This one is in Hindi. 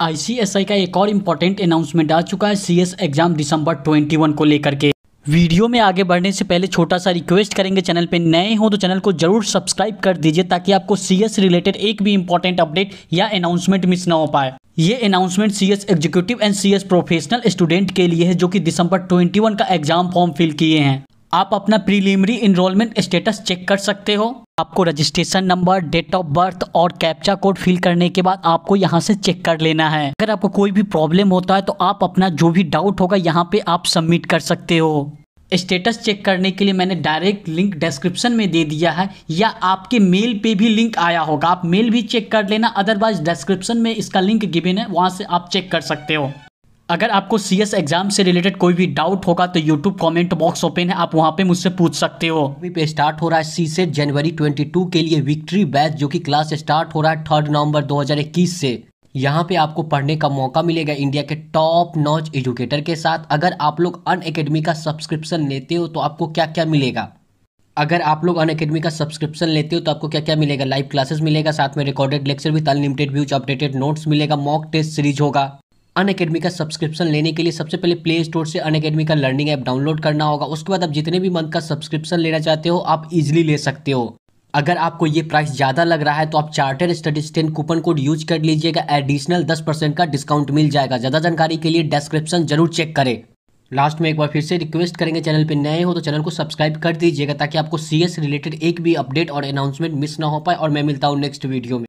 आईसीएसआई का एक और इम्पोर्टेंट अनाउंसमेंट आ चुका है सीएस एग्जाम दिसंबर 21 को लेकर के वीडियो में आगे बढ़ने से पहले छोटा सा रिक्वेस्ट करेंगे चैनल पे नए हो तो चैनल को जरूर सब्सक्राइब कर दीजिए ताकि आपको सीएस रिलेटेड एक भी इम्पोर्टेंट अपडेट या अनाउंसमेंट मिस ना हो पाए ये announcement C S executive and C S professional student के लिए है जो कि दिसंबर 21 का एग्जाम फॉर्म फिल किए हैं आप अपना प्रीलिमरी इनरोलमेंट स्टेटस चेक कर सकते हो आपको registration number date of birth और कैप्चा कोड फिल करने के बाद आपको यहाँ से चेक कर लेना है अगर आपको कोई भी प्रॉब्लम होता है तो आप अपना जो भी डाउट होगा यहाँ पे आप सबमिट कर सकते हो स्टेटस चेक करने के लिए मैंने डायरेक्ट लिंक डिस्क्रिप्शन में दे दिया है या आपके मेल पे भी लिंक आया होगा आप मेल भी चेक कर लेना अदरवाइज डिस्क्रिप्शन में इसका लिंक गिवेन है वहाँ से आप चेक कर सकते हो अगर आपको सी एस एग्जाम से रिलेटेड कोई भी डाउट होगा तो यूट्यूब कमेंट बॉक्स ओपन है आप वहां पे मुझसे पूछ सकते हो अभी पे स्टार्ट हो रहा है सी से जनवरी 22 के लिए विक्ट्री बैच जो कि क्लास स्टार्ट हो रहा है थर्ड नवंबर 2021 से यहाँ पे आपको पढ़ने का मौका मिलेगा इंडिया के टॉप नॉच एजुकेटर के साथ अगर आप लोग अन अकेडमी का सब्सक्रिप्शन लेते हो तो आपको क्या क्या मिलेगा अगर आप लोग अन अकेडमी का सब्सक्रिप्शन लेते हो तो आपको क्या क्या मिलेगा लाइव क्लासेस मिलेगा साथ में recorded lecture with unlimited views updated notes मिलेगा मॉक टेस्ट सीरीज होगा अन अकेडमी का सब्सक्रिप्शन लेने के लिए सबसे पहले प्ले स्टोर से अन अकेडमी का लर्निंग ऐप डाउनलोड करना होगा उसके बाद आप जितने भी मंथ का सब्सक्रिप्शन लेना चाहते हो आप इजिली ले सकते हो अगर आपको ये प्राइस ज़्यादा लग रहा है तो आप charter ten coupon code use कर लीजिएगा एडिशनल 10 परसेंट का डिस्काउंट मिल जाएगा ज़्यादा जानकारी के लिए डिस्क्रिप्शन जरूर चेक करें लास्ट में एक बार फिर से रिक्वेस्ट करेंगे चैनल पर नए हो तो चैनल को सब्सक्राइब कर दीजिएगा ताकि आपको सी रिलेटेड एक भी अपडेट और अनाउंसमेंट मिस ना हो पाए और मैं मिलता हूँ नेक्स्ट वीडियो में